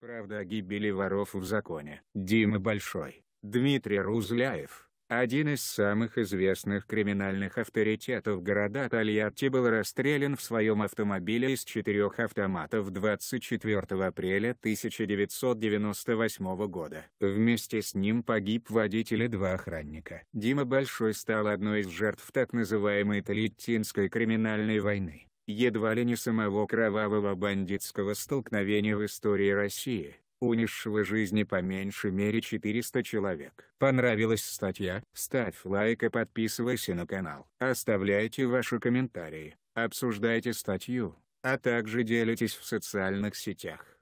Правда о гибели воров в законе. Дима Большой. Дмитрий Рузляев. Один из самых известных криминальных авторитетов города Тольятти был расстрелян в своем автомобиле из четырех автоматов 24 апреля 1998 года. Вместе с ним погиб водитель и два охранника. Дима Большой стал одной из жертв так называемой Тольяттинской криминальной войны едва ли не самого кровавого бандитского столкновения в истории России, унесшего жизни по меньшей мере 400 человек. Понравилась статья? Ставь лайк и подписывайся на канал. Оставляйте ваши комментарии, обсуждайте статью, а также делитесь в социальных сетях.